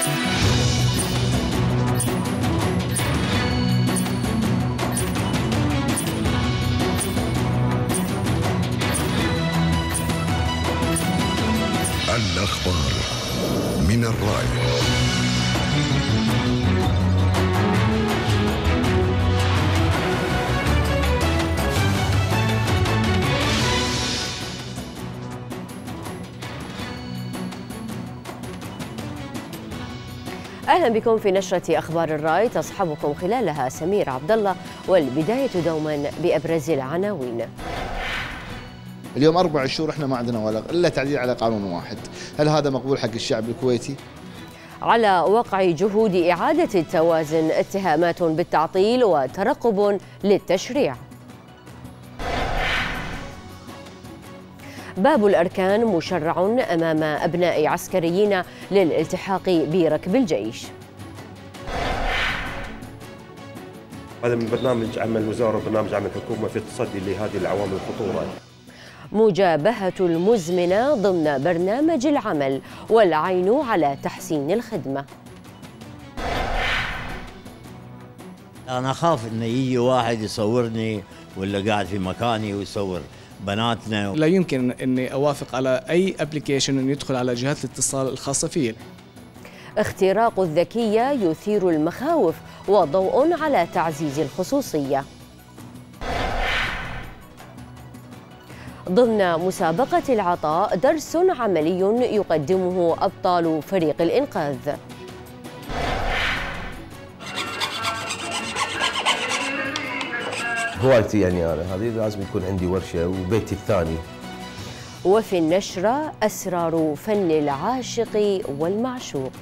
something. اهلا بكم في نشره اخبار الراي تصحبكم خلالها سمير عبد الله والبدايه دوما بابرز العناوين. اليوم اربع شهور احنا ما عندنا ولا الا تعديل على قانون واحد، هل هذا مقبول حق الشعب الكويتي؟ على وقع جهود اعاده التوازن اتهامات بالتعطيل وترقب للتشريع. باب الأركان مشرع أمام أبناء عسكريين للالتحاق بركب الجيش هذا من برنامج عمل الوزارة وبرنامج عمل الحكومة في التصدي لهذه العوامل الخطورة مجابهة المزمنة ضمن برنامج العمل والعين على تحسين الخدمة أنا أخاف إنه يجي واحد يصورني ولا قاعد في مكاني ويصور بناتنا لا يمكن إني أوافق على أي أبليكيشن إنه يدخل على جهات الاتصال الخاصة فيه اختراق الذكية يثير المخاوف وضوء على تعزيز الخصوصية ضمن مسابقة العطاء درس عملي يقدمه أبطال فريق الإنقاذ هوايتي يعني أنا هذه لازم يكون عندي ورشة وبيتي الثاني وفي النشرة أسرار فن العاشق والمعشوق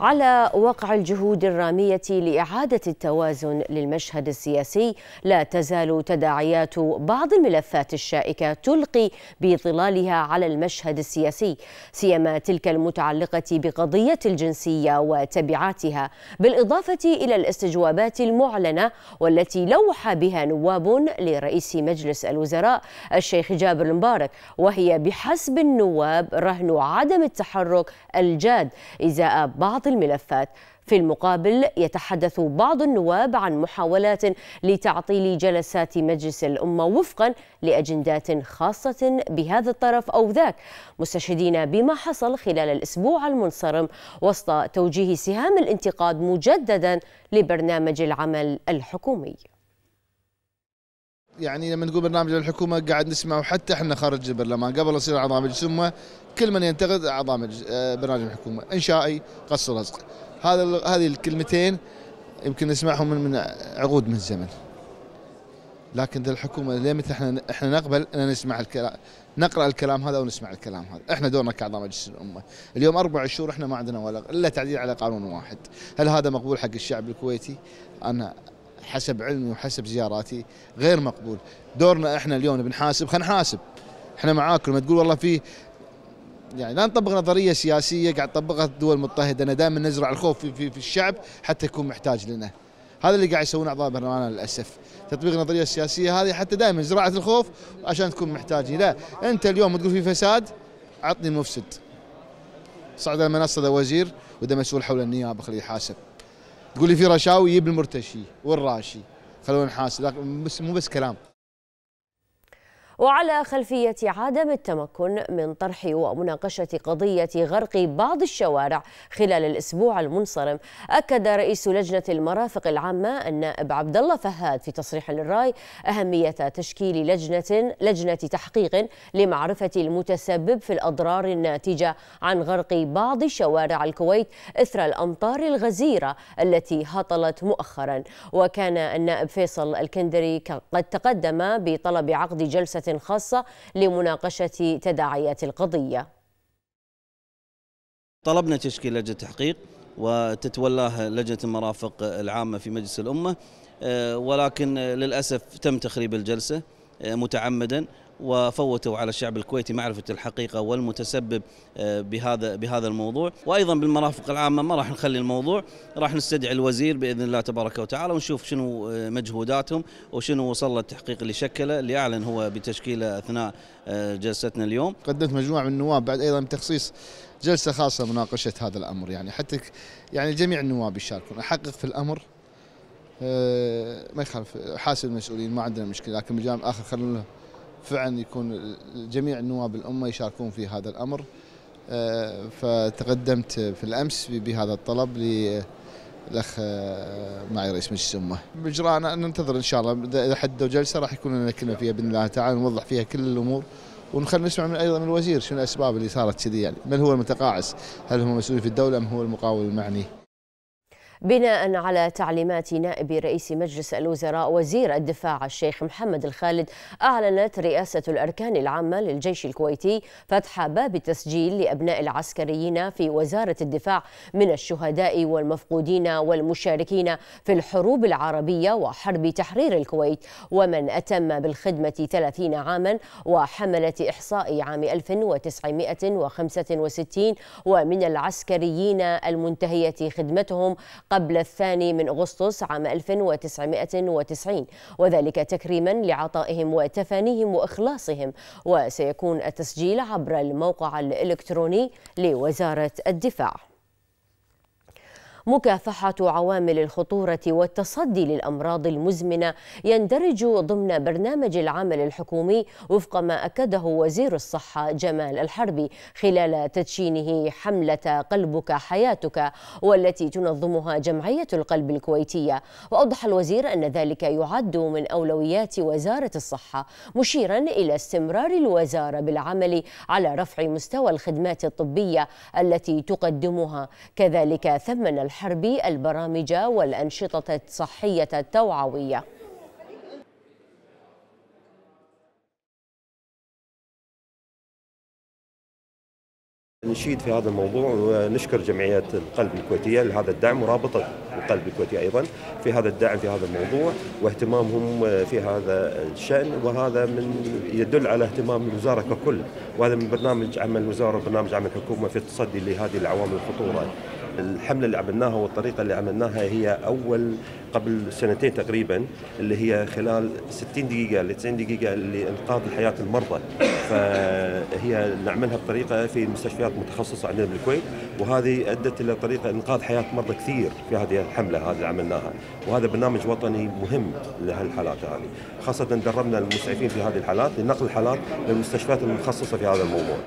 على وقع الجهود الرامية لإعادة التوازن للمشهد السياسي لا تزال تداعيات بعض الملفات الشائكة تلقي بظلالها على المشهد السياسي سيما تلك المتعلقة بقضية الجنسية وتبعاتها بالإضافة إلى الاستجوابات المعلنة والتي لوح بها نواب لرئيس مجلس الوزراء الشيخ جابر المبارك وهي بحسب النواب رهن عدم التحرك الجاد إزاء بعض الملفات في المقابل يتحدث بعض النواب عن محاولات لتعطيل جلسات مجلس الأمة وفقا لأجندات خاصة بهذا الطرف أو ذاك مستشهدين بما حصل خلال الأسبوع المنصرم وسط توجيه سهام الانتقاد مجددا لبرنامج العمل الحكومي يعني لما نقول برنامج للحكومه قاعد نسمع وحتى احنا خارج البرلمان قبل يصير اعضاء مجلس الامه كل من ينتقد اعضاء مجلس آه، برنامج الحكومه انشائي قص رزق هذا هذه الكلمتين يمكن نسمعهم من, عقود من الزمن لكن الحكومه لمتى احنا احنا نقبل ان نسمع الكلام نقرا الكلام هذا ونسمع الكلام هذا، احنا دورنا كاعضاء مجلس الامه، اليوم اربع شهور احنا ما عندنا ولا الا تعديل على قانون واحد، هل هذا مقبول حق الشعب الكويتي؟ انا حسب علمي وحسب زياراتي غير مقبول دورنا احنا اليوم بنحاسب خلينا نحاسب احنا معاكم ما تقول والله في يعني لا نطبق نظريه سياسيه قاعد تطبقها الدول المضطهده انا دائما نزرع الخوف في, في, في الشعب حتى يكون محتاج لنا هذا اللي قاعد يسوونه اعضاء برلمان للاسف تطبيق النظريه السياسيه هذه حتى دائما زراعه الخوف عشان تكون محتاجين لا انت اليوم تقول في فساد عطني المفسد صعد المنصه ذا وزير وذا مسؤول حول النيابه خليه يحاسب تقول لي في رشاوي يجيب المرتشي والراشي خلونا نحاسب مو بس كلام وعلى خلفية عدم التمكن من طرح ومناقشة قضية غرق بعض الشوارع خلال الأسبوع المنصرم أكد رئيس لجنة المرافق العامة النائب عبد الله فهاد في تصريح للراي أهمية تشكيل لجنة لجنة تحقيق لمعرفة المتسبب في الأضرار الناتجة عن غرق بعض شوارع الكويت إثر الأمطار الغزيرة التي هطلت مؤخرا وكان النائب فيصل الكندري قد تقدم بطلب عقد جلسة خاصة لمناقشة تداعيات القضية طلبنا تشكيل لجنة تحقيق وتتولاها لجنة المرافق العامة في مجلس الأمة آه، ولكن آه، للأسف تم تخريب الجلسة آه، متعمدا وفوتوا على الشعب الكويتي معرفة الحقيقة والمتسبب آه، بهذا بهذا الموضوع وأيضا بالمرافق العامة ما راح نخلي الموضوع راح نستدعي الوزير بإذن الله تبارك وتعالى ونشوف شنو آه، مجهوداتهم وشنو وصل التحقيق اللي شكله اللي أعلن هو بتشكيله أثناء آه، جلستنا اليوم قدمت مجموعة من النواب بعد أيضا بتخصيص جلسة خاصة مناقشة هذا الأمر يعني حتى يعني جميع النواب يشاركون أحقق في الأمر ما يخالف حاسب المسؤولين ما عندنا مشكله لكن بجانب اخر خلونا فعلا يكون جميع نواب الامه يشاركون في هذا الامر آه، فتقدمت في الامس بهذا الطلب للاخ آه، معي رئيس مجلس الامه. اجراءنا ننتظر ان شاء الله اذا حدوا جلسه راح يكون لنا كلمه فيها باذن الله تعالى نوضح فيها كل الامور ونخلي نسمع من ايضا الوزير شنو الاسباب اللي صارت كذي يعني من هو المتقاعس؟ هل هو مسؤول في الدوله ام هو المقاول المعني؟ بناء على تعليمات نائب رئيس مجلس الوزراء وزير الدفاع الشيخ محمد الخالد أعلنت رئاسة الأركان العامة للجيش الكويتي فتح باب التسجيل لأبناء العسكريين في وزارة الدفاع من الشهداء والمفقودين والمشاركين في الحروب العربية وحرب تحرير الكويت ومن أتم بالخدمة 30 عاما وحملة إحصاء عام 1965 ومن العسكريين المنتهية خدمتهم قبل الثاني من أغسطس عام 1990 وذلك تكريما لعطائهم وتفانيهم وإخلاصهم وسيكون التسجيل عبر الموقع الإلكتروني لوزارة الدفاع مكافحة عوامل الخطورة والتصدي للأمراض المزمنة يندرج ضمن برنامج العمل الحكومي وفق ما أكده وزير الصحة جمال الحربي خلال تدشينه حملة قلبك حياتك والتي تنظمها جمعية القلب الكويتية وأوضح الوزير أن ذلك يعد من أولويات وزارة الصحة مشيرا إلى استمرار الوزارة بالعمل على رفع مستوى الخدمات الطبية التي تقدمها كذلك ثمن الحربي الحرب البرامج والأنشطة الصحية التوعوية نشيد في هذا الموضوع ونشكر جمعية القلب الكويتية لهذا الدعم ورابطة القلب الكويتي أيضا في هذا الدعم في هذا الموضوع واهتمامهم في هذا الشأن وهذا من يدل على اهتمام الوزارة ككل وهذا من برنامج عمل الوزارة وبرنامج عمل الحكومة في التصدي لهذه العوامل الخطورة الحمله اللي عملناها والطريقه اللي عملناها هي اول قبل سنتين تقريبا اللي هي خلال 60 دقيقه ل 90 دقيقه لانقاذ حياه المرضى فهي نعملها بطريقه في مستشفيات متخصصه عندنا بالكويت وهذه ادت الى طريقه انقاذ حياه مرضى كثير في هذه الحمله هذه اللي عملناها وهذا برنامج وطني مهم لهالحالات هذه خاصه دربنا المسعفين في هذه الحالات لنقل الحالات للمستشفيات المتخصصه في هذا الموضوع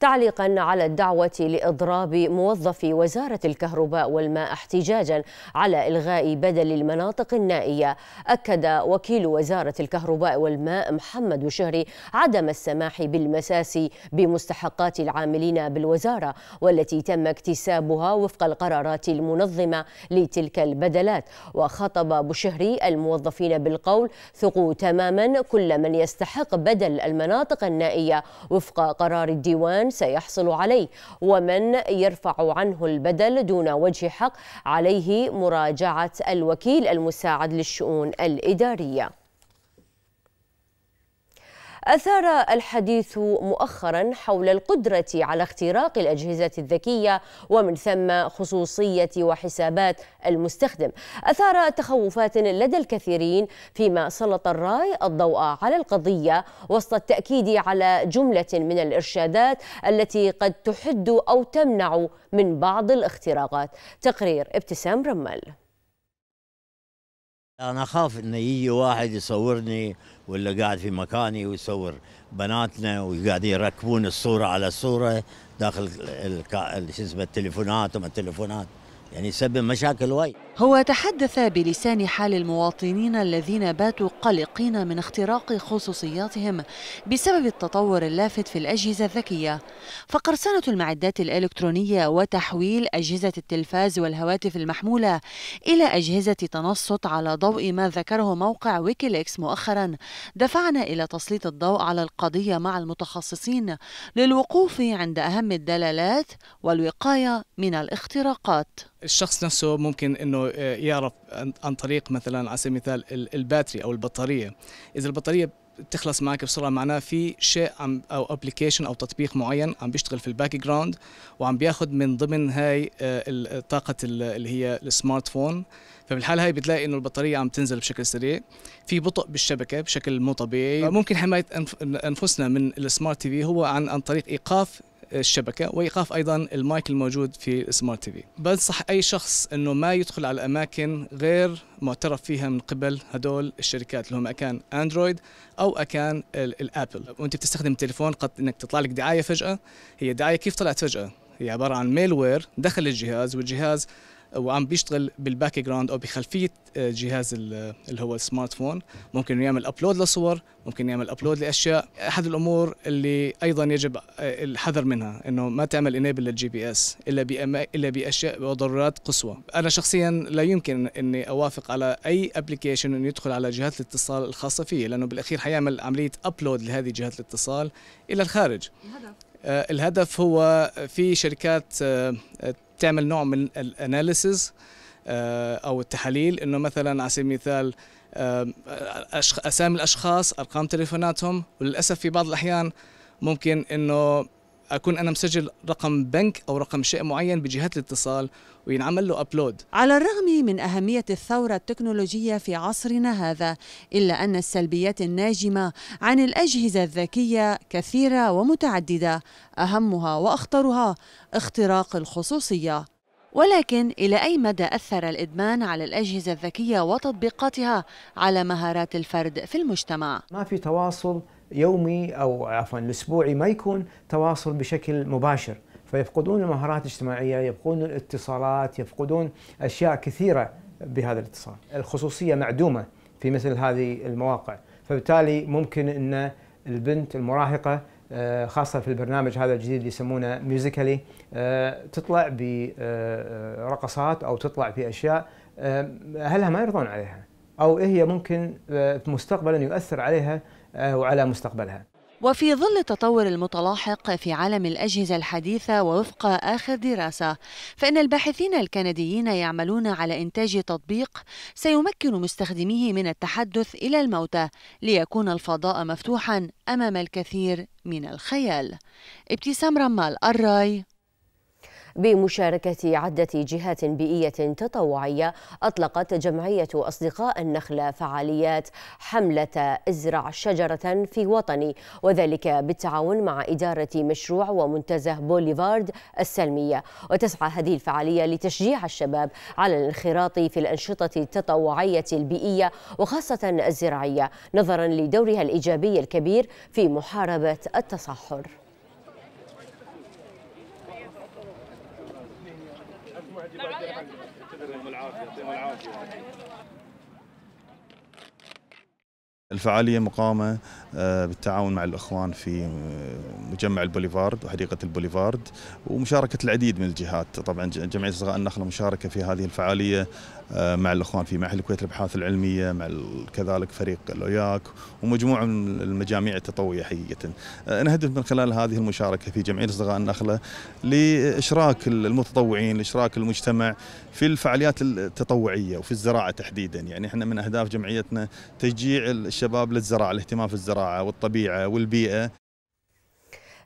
تعليقا على الدعوة لإضراب موظفي وزارة الكهرباء والماء احتجاجا على إلغاء بدل المناطق النائية أكد وكيل وزارة الكهرباء والماء محمد شهري عدم السماح بالمساس بمستحقات العاملين بالوزارة والتي تم اكتسابها وفق القرارات المنظمة لتلك البدلات وخطب بشهري الموظفين بالقول ثقوا تماما كل من يستحق بدل المناطق النائية وفق قرار الديوان من سيحصل عليه ومن يرفع عنه البدل دون وجه حق عليه مراجعة الوكيل المساعد للشؤون الإدارية أثار الحديث مؤخرا حول القدرة على اختراق الأجهزة الذكية ومن ثم خصوصية وحسابات المستخدم أثار تخوفات لدى الكثيرين فيما سلط الرأي الضوء على القضية وسط التأكيد على جملة من الإرشادات التي قد تحد أو تمنع من بعض الاختراقات تقرير ابتسام رمال أنا أخاف إن يجي واحد يصورني ولا قاعد في مكاني ويصور بناتنا وقاعدين يركبون الصوره على الصوره داخل شو اسمه التليفونات وما التليفونات يعني يسبب مشاكل وايد هو تحدث بلسان حال المواطنين الذين باتوا قلقين من اختراق خصوصياتهم بسبب التطور اللافت في الأجهزة الذكية فقرصنة المعدات الإلكترونية وتحويل أجهزة التلفاز والهواتف المحمولة إلى أجهزة تنصت على ضوء ما ذكره موقع ويكيليكس مؤخرا دفعنا إلى تسليط الضوء على القضية مع المتخصصين للوقوف عند أهم الدلالات والوقاية من الاختراقات الشخص نفسه ممكن أنه آه، يعرف عن طريق مثلا على سبيل المثال الباتري او البطاريه اذا البطاريه بتخلص معك بسرعه معناه في شيء عم او ابلكيشن او تطبيق معين عم بيشتغل في الباك جراوند وعم بياخذ من ضمن هاي آه، الطاقه اللي هي السمارت فون فبالحاله هاي بتلاقي انه البطاريه عم تنزل بشكل سريع في بطء بالشبكه بشكل مو طبيعي ممكن حمايه انفسنا من السمارت تي في هو عن عن طريق ايقاف الشبكه وايقاف ايضا المايك الموجود في السمارت تي في بنصح اي شخص انه ما يدخل على اماكن غير معترف فيها من قبل هدول الشركات اللي هم اكان اندرويد او اكان الابل وانت بتستخدم تليفون قد انك تطلع لك دعايه فجاه هي دعايه كيف طلعت فجاه هي عباره عن ميل وير دخل الجهاز والجهاز وعم بيشتغل بالباك جراوند او بخلفيه آه، جهاز اللي هو السمارت فون ممكن يعمل ابلود لصور ممكن يعمل ابلود لاشياء احد الامور اللي ايضا يجب آه، الحذر منها انه ما تعمل انيبل للجي بي اس الا الا باشياء وضرورات قصوى انا شخصيا لا يمكن اني اوافق على اي ابلكيشن انه يدخل على جهات الاتصال الخاصه فيه لانه بالاخير حيعمل عمليه ابلود لهذه جهات الاتصال الى الخارج الهدف آه، الهدف هو في شركات تعمل نوع من الاناليسز آه، او التحاليل انه مثلا على سبيل المثال آه، اسامي الاشخاص ارقام تليفوناتهم وللاسف في بعض الاحيان ممكن انه اكون انا مسجل رقم بنك او رقم شيء معين بجهات الاتصال وينعمل له ابلود على الرغم من اهميه الثوره التكنولوجيه في عصرنا هذا الا ان السلبيات الناجمه عن الاجهزه الذكيه كثيره ومتعدده اهمها واخطرها اختراق الخصوصيه ولكن إلى أي مدى أثر الإدمان على الأجهزة الذكية وتطبيقاتها على مهارات الفرد في المجتمع؟ ما في تواصل يومي او عفوا الاسبوعي ما يكون تواصل بشكل مباشر فيفقدون المهارات الاجتماعيه، يفقدون الاتصالات، يفقدون اشياء كثيره بهذا الاتصال. الخصوصيه معدومه في مثل هذه المواقع، فبالتالي ممكن ان البنت المراهقه آه، خاصة في البرنامج هذا الجديد اللي يسمونه ميوزيكالي آه، تطلع برقصات آه، أو تطلع في أشياء أهلها ما يرضون عليها أو هي ممكن مستقبلا يؤثر عليها آه، وعلى مستقبلها وفي ظل التطور المتلاحق في عالم الأجهزة الحديثة ووفق آخر دراسة فإن الباحثين الكنديين يعملون على إنتاج تطبيق سيمكن مستخدميه من التحدث إلى الموتى ليكون الفضاء مفتوحا أمام الكثير من الخيال ابتسام رمال الراي بمشاركة عدة جهات بيئية تطوعية أطلقت جمعية أصدقاء النخلة فعاليات حملة ازرع شجرة في وطني وذلك بالتعاون مع إدارة مشروع ومنتزه بوليفارد السلمية وتسعى هذه الفعالية لتشجيع الشباب على الانخراط في الأنشطة التطوعية البيئية وخاصة الزراعية نظرا لدورها الإيجابي الكبير في محاربة التصحر يعطيهم العافيه يعطيهم العافيه الفعالية مقامة آه، بالتعاون مع الإخوان في آه، مجمع البوليفارد وحديقة البوليفارد ومشاركة العديد من الجهات طبعا جمعية صغاء النخلة مشاركة في هذه الفعالية آه، مع الإخوان في معهد الكويت للأبحاث العلمية مع كذلك فريق الأوياك ومجموعة من المجاميع التطوعية حقيقة نهدف من خلال هذه المشاركة في جمعية صغاء النخلة لإشراك المتطوعين لإشراك المجتمع في الفعاليات التطوعية وفي الزراعة تحديدا يعني احنا من أهداف جمعيتنا تشجيع الشباب للزراعه الاهتمام في الزراعه والطبيعه والبيئه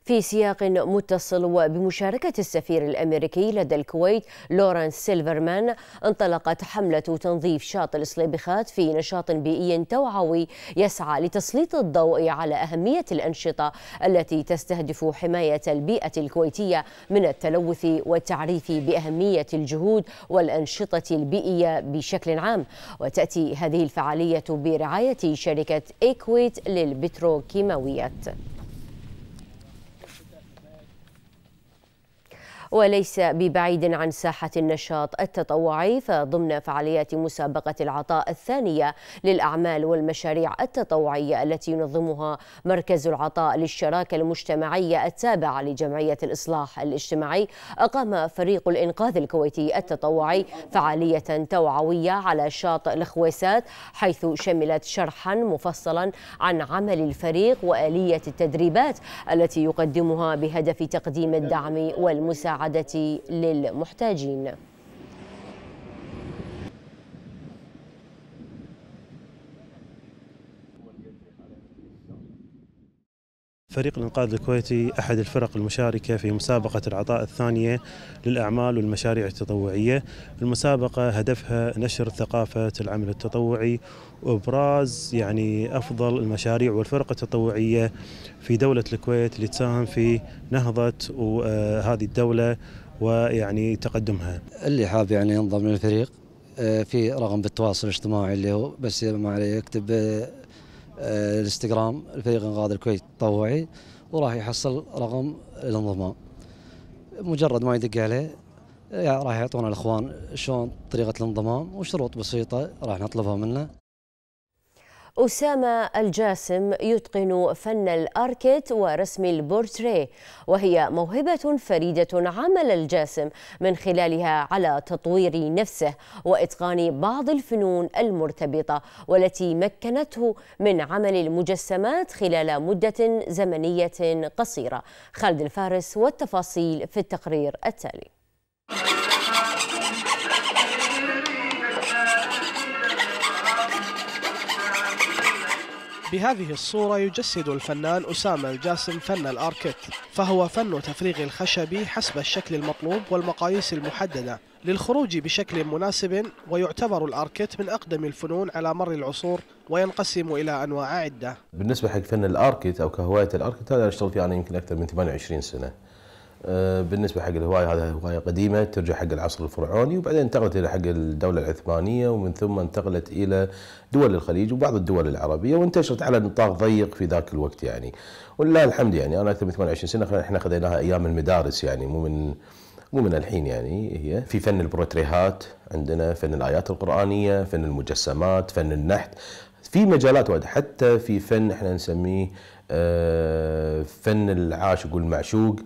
في سياق متصل وبمشاركة السفير الأمريكي لدى الكويت لورانس سيلفرمان انطلقت حملة تنظيف شاطئ الإصليبخات في نشاط بيئي توعوي يسعى لتسليط الضوء على أهمية الأنشطة التي تستهدف حماية البيئة الكويتية من التلوث والتعريف بأهمية الجهود والأنشطة البيئية بشكل عام وتأتي هذه الفعالية برعاية شركة إيكويت للبتروكيماويات وليس ببعيد عن ساحة النشاط التطوعي فضمن فعاليات مسابقة العطاء الثانية للأعمال والمشاريع التطوعية التي ينظمها مركز العطاء للشراكة المجتمعية التابعة لجمعية الإصلاح الاجتماعي أقام فريق الإنقاذ الكويتي التطوعي فعالية توعوية على شاطئ الخويسات حيث شملت شرحا مفصلا عن عمل الفريق وآلية التدريبات التي يقدمها بهدف تقديم الدعم والمساعدة المساعده للمحتاجين فريق الإنقاذ الكويتي أحد الفرق المشاركة في مسابقة العطاء الثانية للأعمال والمشاريع التطوعية المسابقة هدفها نشر ثقافة العمل التطوعي وإبراز يعني أفضل المشاريع والفرق التطوعية في دولة الكويت اللي تساهم في نهضة آه، هذه الدولة ويعني تقدمها اللي حاب يعني ينضم للفريق آه، في رقم بالتواصل الاجتماعي اللي هو بس ما عليه يكتب آه، آه، الانستغرام الفريق انقاذ الكويت التطوعي وراح يحصل رقم الانضمام مجرد ما يدق عليه يعني راح يعطونا الاخوان شلون طريقه الانضمام وشروط بسيطه راح نطلبها منه أسامة الجاسم يتقن فن الأركت ورسم البورتريه وهي موهبة فريدة عمل الجاسم من خلالها على تطوير نفسه وإتقان بعض الفنون المرتبطة والتي مكنته من عمل المجسمات خلال مدة زمنية قصيرة خالد الفارس والتفاصيل في التقرير التالي بهذه الصورة يجسد الفنان أسامة الجاسم فن الأركيت فهو فن تفريغ الخشب حسب الشكل المطلوب والمقاييس المحددة للخروج بشكل مناسب ويعتبر الأركيت من أقدم الفنون على مر العصور وينقسم إلى أنواع عدة بالنسبة حق فن الأركيت أو كهواية الأركيت هذا أشتغل فيه أنا يمكن أكثر من 28 سنة آه، بالنسبه حق الهوايه هذا هوايه قديمه ترجع حق العصر الفرعوني وبعدين انتقلت الى حق الدوله العثمانيه ومن ثم انتقلت الى دول الخليج وبعض الدول العربيه وانتشرت على نطاق ضيق في ذاك الوقت يعني ولله الحمد يعني انا اكثر من 28 سنه احنا خذيناها ايام المدارس يعني مو من مو من الحين يعني هي في فن البروتريهات عندنا فن الايات القرانيه فن المجسمات فن النحت في مجالات وايد حتى في فن احنا نسميه آه، فن العاشق والمعشوق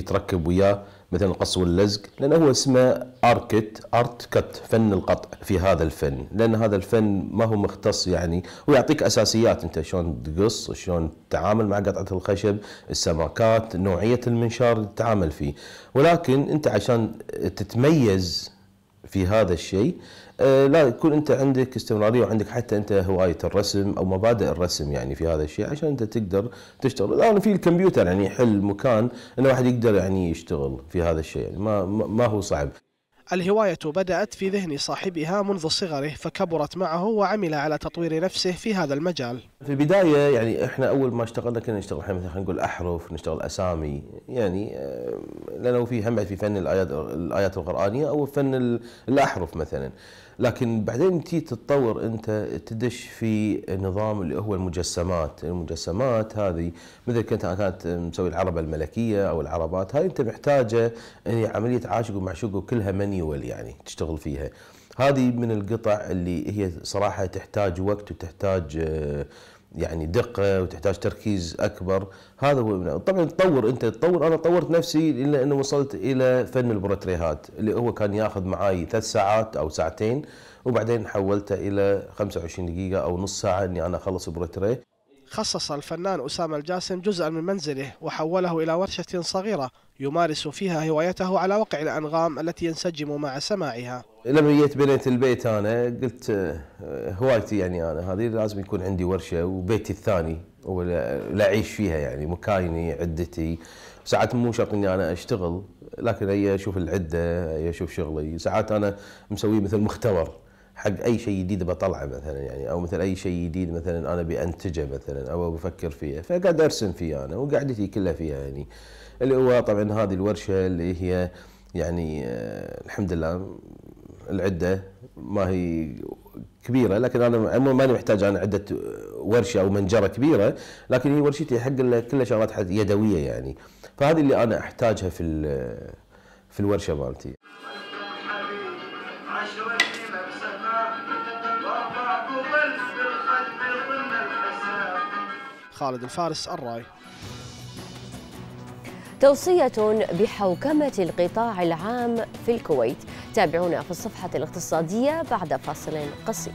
تركب وياه مثلا القص واللزق لأنه هو اسمه اركت ارت كت فن القطع في هذا الفن لان هذا الفن ما هو مختص يعني ويعطيك اساسيات انت شلون تقص شلون تتعامل مع قطعه الخشب السماكات نوعيه المنشار اللي تتعامل فيه ولكن انت عشان تتميز في هذا الشيء آه، لا يكون انت عندك استمراريه وعندك حتى انت هوايه الرسم او مبادئ الرسم يعني في هذا الشيء عشان انت تقدر تشتغل الان في الكمبيوتر يعني يحل مكان ان واحد يقدر يعني يشتغل في هذا الشيء يعني ما ما هو صعب الهواية بدأت في ذهن صاحبها منذ صغره فكبرت معه وعمل على تطوير نفسه في هذا المجال في البداية يعني احنا أول ما اشتغلنا كنا نشتغل مثلا خلينا نقول أحرف نشتغل أسامي يعني آه، لأنه في هم في فن الآيات, الآيات القرآنية أو فن الأحرف مثلا لكن بعدين تي تتطور انت تدش في نظام اللي هو المجسمات، المجسمات هذه مثل كنت كانت مسوي العربه الملكيه او العربات هذه انت محتاجه يعني عمليه عاشق ومعشوق كلها مانيوال يعني تشتغل فيها. هذه من القطع اللي هي صراحه تحتاج وقت وتحتاج آه، يعني دقه وتحتاج تركيز اكبر هذا هو طبعا تطور انت تطور انا طورت نفسي الى انه وصلت الى فن البورتريهات اللي هو كان ياخذ معي ثلاث ساعات او ساعتين وبعدين حولته الى 25 دقيقه او نص ساعه اني انا اخلص بورتريه خصص الفنان أسامة الجاسم جزءا من منزله وحوله إلى ورشة صغيرة يمارس فيها هوايته على وقع الأنغام التي ينسجم مع سماعها لما جيت بنيت البيت انا قلت آه، هوايتي يعني انا هذه لازم يكون عندي ورشه وبيتي الثاني ولا اعيش فيها يعني مكايني عدتي ساعات مو شرط اني انا اشتغل لكن هي اشوف العده هي اشوف شغلي ساعات انا مسوي مثل مختبر حق اي شيء جديد بطلعه مثلا يعني او مثل اي شيء جديد مثلا انا بانتجه مثلا او بفكر فيه فقاعد ارسم فيه انا وقعدتي كلها فيها يعني اللي هو طبعا هذه الورشه اللي هي يعني آه، الحمد لله العده ما هي كبيره لكن انا ماني محتاج انا عده ورشه او منجره كبيره لكن هي ورشتي حق كلها شغلات يدويه يعني فهذه اللي انا احتاجها في في الورشه مالتي. خالد الفارس الراي توصية بحوكمة القطاع العام في الكويت تابعونا في الصفحة الاقتصادية بعد فاصل قصير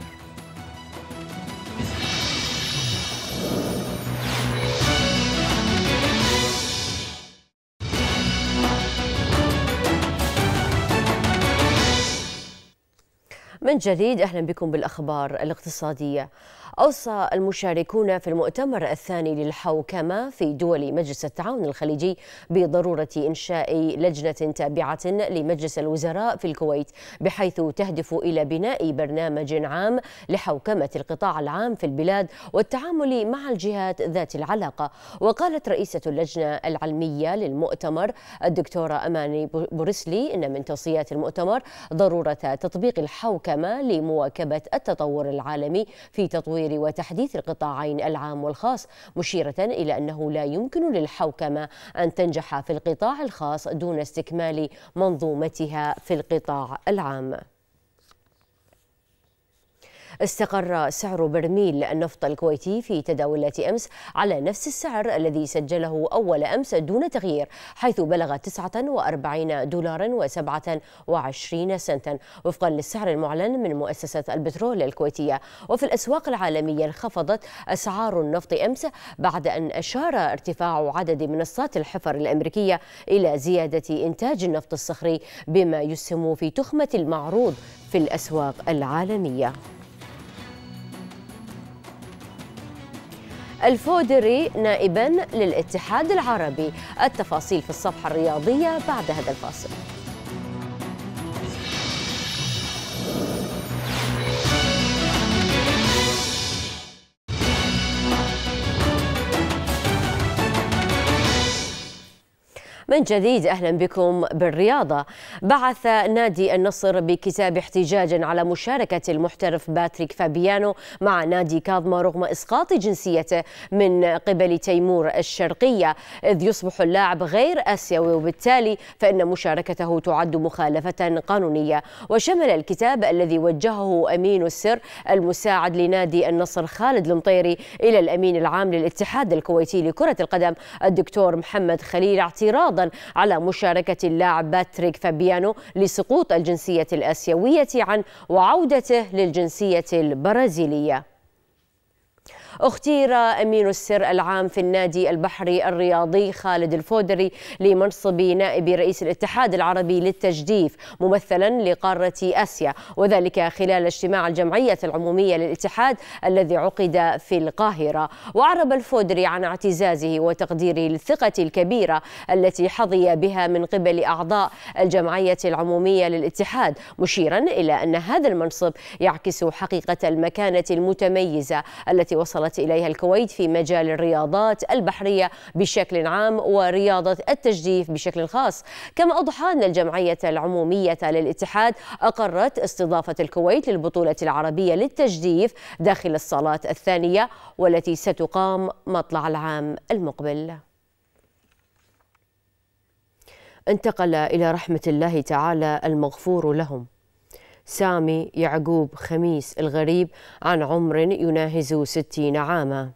من جديد اهلا بكم بالاخبار الاقتصاديه أوصى المشاركون في المؤتمر الثاني للحوكمة في دول مجلس التعاون الخليجي بضرورة إنشاء لجنة تابعة لمجلس الوزراء في الكويت بحيث تهدف إلى بناء برنامج عام لحوكمة القطاع العام في البلاد والتعامل مع الجهات ذات العلاقة وقالت رئيسة اللجنة العلمية للمؤتمر الدكتورة أماني بورسلي إن من توصيات المؤتمر ضرورة تطبيق الحوكمة لمواكبة التطور العالمي في تطوير تطوير وتحديث القطاعين العام والخاص مشيرة إلى أنه لا يمكن للحوكمة أن تنجح في القطاع الخاص دون استكمال منظومتها في القطاع العام استقر سعر برميل النفط الكويتي في تداولات أمس على نفس السعر الذي سجله أول أمس دون تغيير حيث بلغ 49 دولارا و27 سنتا وفقا للسعر المعلن من مؤسسة البترول الكويتية وفي الأسواق العالمية انخفضت أسعار النفط أمس بعد أن أشار ارتفاع عدد منصات الحفر الأمريكية إلى زيادة إنتاج النفط الصخري بما يسهم في تخمة المعروض في الأسواق العالمية الفودري نائبا للاتحاد العربي التفاصيل في الصفحة الرياضية بعد هذا الفاصل من جديد أهلا بكم بالرياضة بعث نادي النصر بكتاب احتجاج على مشاركة المحترف باتريك فابيانو مع نادي كاظمه رغم إسقاط جنسيته من قبل تيمور الشرقية إذ يصبح اللاعب غير آسيوي وبالتالي فإن مشاركته تعد مخالفة قانونية وشمل الكتاب الذي وجهه أمين السر المساعد لنادي النصر خالد المطيري إلى الأمين العام للاتحاد الكويتي لكرة القدم الدكتور محمد خليل اعتراضا أيضا على مشاركة اللاعب باتريك فابيانو لسقوط الجنسية الآسيوية عن وعودته للجنسية البرازيلية اختير أمين السر العام في النادي البحري الرياضي خالد الفودري لمنصب نائب رئيس الاتحاد العربي للتجديف ممثلا لقارة آسيا وذلك خلال اجتماع الجمعية العمومية للاتحاد الذي عقد في القاهرة وعرب الفودري عن اعتزازه وتقديره للثقة الكبيرة التي حظي بها من قبل أعضاء الجمعية العمومية للاتحاد مشيرا إلى أن هذا المنصب يعكس حقيقة المكانة المتميزة التي وصل وصلت إليها الكويت في مجال الرياضات البحرية بشكل عام ورياضة التجديف بشكل خاص كما أضحى أن الجمعية العمومية للاتحاد أقرت استضافة الكويت للبطولة العربية للتجديف داخل الصالات الثانية والتي ستقام مطلع العام المقبل انتقل إلى رحمة الله تعالى المغفور لهم سامي يعقوب خميس الغريب عن عمر يناهز ستين عاما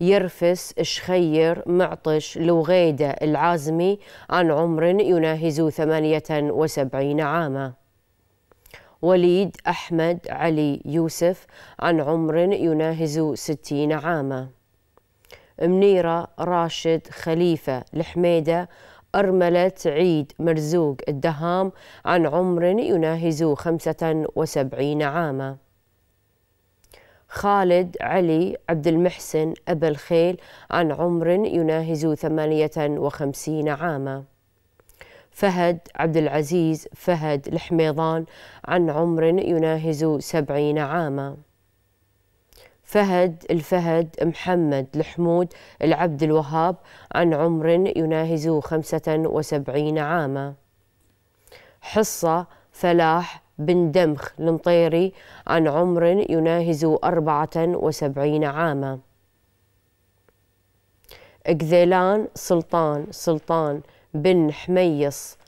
يرفس شخير معطش لوغيدة العازمي عن عمر يناهز ثمانية وسبعين عاما وليد أحمد علي يوسف عن عمر يناهز ستين عاما منيرة راشد خليفة الحميدة أرملة عيد مرزوق الدهام عن عمر يناهز 75 عاماً خالد علي عبد المحسن أبا الخيل عن عمر يناهز 58 عاما فهد عبد العزيز فهد الحميضان عن عمر يناهز 70 عاما فهد الفهد محمد الحمود العبد الوهاب عن عمر يناهز 75 عاما حصة فلاح بن دمخ المطيري عن عمر يناهز 74 عاما قذيلان سلطان سلطان بن حميص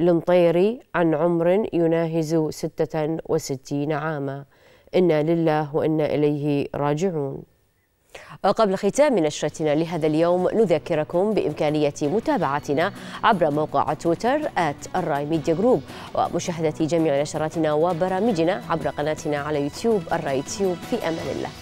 المطيري عن عمر يناهز 66 عاما إنا لله وإنا إليه راجعون وقبل ختام نشرتنا لهذا اليوم نذكركم بإمكانية متابعتنا عبر موقع تويتر الراي ميديا جروب ومشاهدة جميع نشراتنا وبرامجنا عبر قناتنا على يوتيوب الراي تيوب في أمان الله